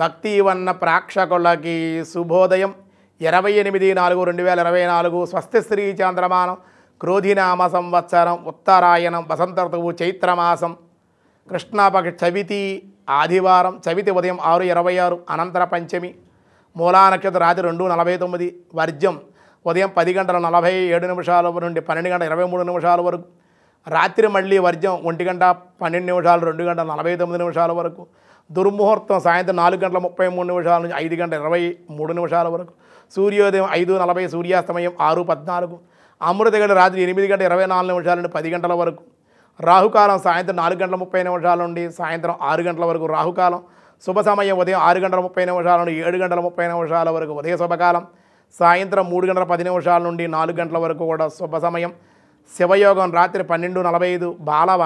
భక్తి వన్న ప్రేక్షకులకి శుభోదయం ఇరవై ఎనిమిది నాలుగు రెండు వేల ఇరవై నాలుగు స్వస్తి శ్రీ చంద్రమానం క్రోధినామ సంవత్సరం ఉత్తరాయణం వసంత ఋతువు చైత్రమాసం కృష్ణాపక్ష చవితి ఆదివారం చవితి ఉదయం ఆరు ఇరవై ఆరు అనంతర పంచమి మూలా నక్షత్రం రాత్రి రెండు నలభై తొమ్మిది వర్జం ఉదయం పది గంటల నలభై ఏడు నిమిషాల నుండి పన్నెండు గంటల ఇరవై మూడు నిమిషాల వరకు రాత్రి మళ్ళీ వర్జం ఒంటి గంట పన్నెండు నిమిషాలు రెండు గంటల నలభై తొమ్మిది నిమిషాల వరకు దుర్ముహూర్తం సాయంత్రం నాలుగు గంటల ముప్పై మూడు నిమిషాల నుంచి ఐదు గంటల ఇరవై మూడు నిమిషాల వరకు సూర్యోదయం ఐదు నలభై సూర్యాస్తమయం ఆరు పద్నాలుగు అమృత రాత్రి ఎనిమిది గంటల ఇరవై నాలుగు నిమిషాల నుండి పది గంటల వరకు రాహుకాలం సాయంత్రం నాలుగు గంటల ముప్పై నిమిషాల నుండి సాయంత్రం ఆరు గంటల వరకు రాహుకాలం శుభ సమయం ఉదయం ఆరు గంటల ముప్పై నిమిషాల నుండి ఏడు గంటల ముప్పై నిమిషాల వరకు ఉదయ శుభకాలం సాయంత్రం మూడు గంటల పది నిమిషాల నుండి నాలుగు గంటల వరకు కూడా శుభ సమయం శివయోగం రాత్రి పన్నెండు నలభై ఐదు బాలవ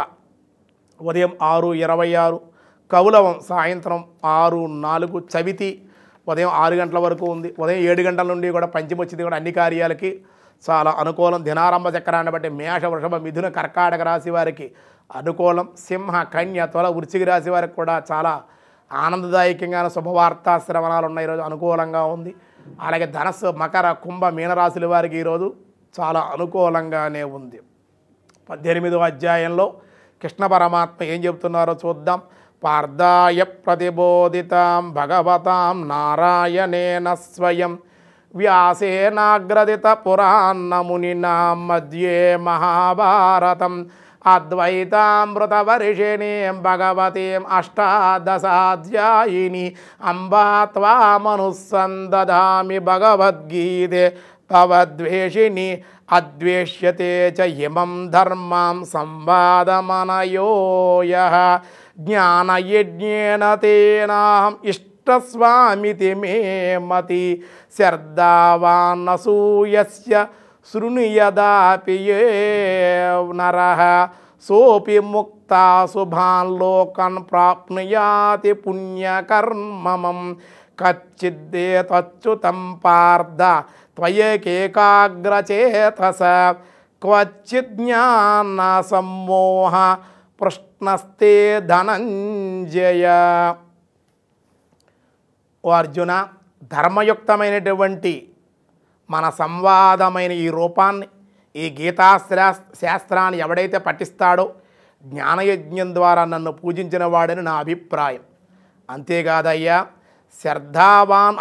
ఉదయం ఆరు ఇరవై ఆరు కవులవం సాయంత్రం ఆరు నాలుగు చవితి ఉదయం ఆరు గంటల వరకు ఉంది ఉదయం ఏడు గంటల నుండి కూడా పంచమొచ్చింది కూడా అన్ని కార్యాలకి చాలా అనుకూలం దినారంభ చక్రాన్ని బట్టి మేష వృషభ మిథున కర్కాటక రాశి వారికి అనుకూలం సింహ కన్య త్వల వృశ్చిక రాశి వారికి కూడా చాలా ఆనందదాయకంగా శుభవార్తా శ్రవణాలు ఉన్నాయి ఈరోజు అనుకూలంగా ఉంది అలాగే ధనస్సు మకర కుంభ మీనరాశుల వారికి ఈరోజు చాలా అనుకూలంగానే ఉంది పద్దెనిమిదో అధ్యాయంలో కృష్ణ పరమాత్మ ఏం చెబుతున్నారో చూద్దాం పార్థాయ ప్రతిబోధితాం భగవతాం నారాయణేన స్వయం వ్యాసేనాగ్రదిత పురాణమునినా మధ్యే మహాభారతం అద్వైతామృతవర్షిణీం భగవతీం అష్టాదశాధ్యాయిని అంబా త్వామనుసందదామి భగవద్గీతే భవద్వేషిణి అద్వేష్యతే చ ఇమం ధర్మాం సంవాదమనయోయ జ్ఞానయజ్ఞేన తేనాహం ఇష్టస్వామితి మే మతి శర్దావాన్నసూయస్య శృణుయదాపి నర సోపి ముక్త శుభాన్ లోకన్ ప్రాప్నుయాతి పుణ్యకర్మమం కచ్చిద్దే తచ్చుతం పార్థ త్వయకేకాగ్రచేతస క్వచిజ్ఞాన సమ్మోహ ప్రశ్నస్తే ధనంజయ ఓ అర్జున ధర్మయుక్తమైనటువంటి మన సంవాదమైన ఈ రూపాన్ని ఈ గీతా శాస్త్రాన్ని ఎవడైతే పఠిస్తాడో జ్ఞానయజ్ఞం ద్వారా నన్ను పూజించిన వాడని నా అభిప్రాయం అంతేకాదయ్యా శ్రద్ధావాన్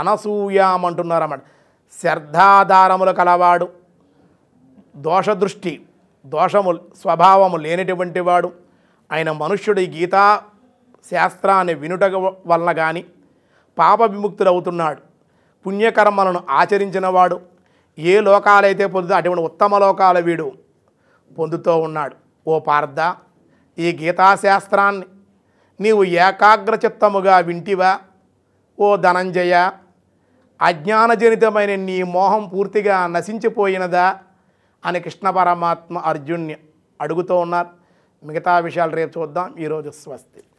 అనసూయామంటున్నారన్నమాట శ్రద్ధాధారములు కలవాడు దోషదృష్టి దోషము స్వభావము లేనటువంటి వాడు ఆయన మనుష్యుడు ఈ గీతా శాస్త్రాన్ని వినుట వలన కానీ పాప విముక్తుడవుతున్నాడు పుణ్యకర్మలను ఆచరించినవాడు ఏ లోకాలైతే పొందుతూ అటువంటి ఉత్తమ లోకాల వీడు పొందుతూ ఉన్నాడు ఓ పార్థ ఈ గీతాశాస్త్రాన్ని నీవు ఏకాగ్రచిత్తముగా వింటివా ఓ ధనంజయ అజ్ఞానజనితమైన నీ మోహం పూర్తిగా నశించిపోయినదా అని కృష్ణ పరమాత్మ అర్జున్ని అడుగుతూ ఉన్నారు మిగతా విషయాలు రేపు చూద్దాం ఈరోజు స్వస్తి